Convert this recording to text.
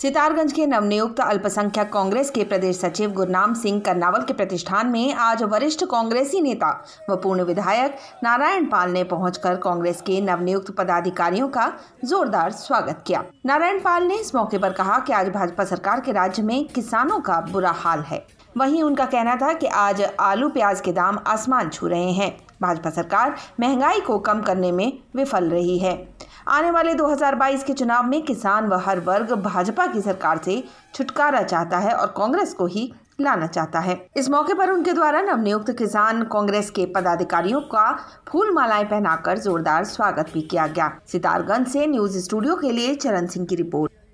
सितारगंज के नवनियुक्त अल्पसंख्यक कांग्रेस के प्रदेश सचिव गुरनाम सिंह करनावल के प्रतिष्ठान में आज वरिष्ठ कांग्रेसी नेता व पूर्ण विधायक नारायण पाल ने पहुंचकर कांग्रेस के नवनियुक्त पदाधिकारियों का जोरदार स्वागत किया नारायण पाल ने इस मौके पर कहा कि आज भाजपा सरकार के राज्य में किसानों का बुरा हाल है वहीं उनका कहना था कि आज आलू प्याज के दाम आसमान छू रहे हैं भाजपा सरकार महंगाई को कम करने में विफल रही है आने वाले 2022 के चुनाव में किसान व हर वर्ग भाजपा की सरकार से छुटकारा चाहता है और कांग्रेस को ही लाना चाहता है इस मौके पर उनके द्वारा नवनियुक्त किसान कांग्रेस के पदाधिकारियों का फूल मालाएं पहनाकर जोरदार स्वागत भी किया गया सितारगंज से न्यूज स्टूडियो के लिए चरण सिंह की रिपोर्ट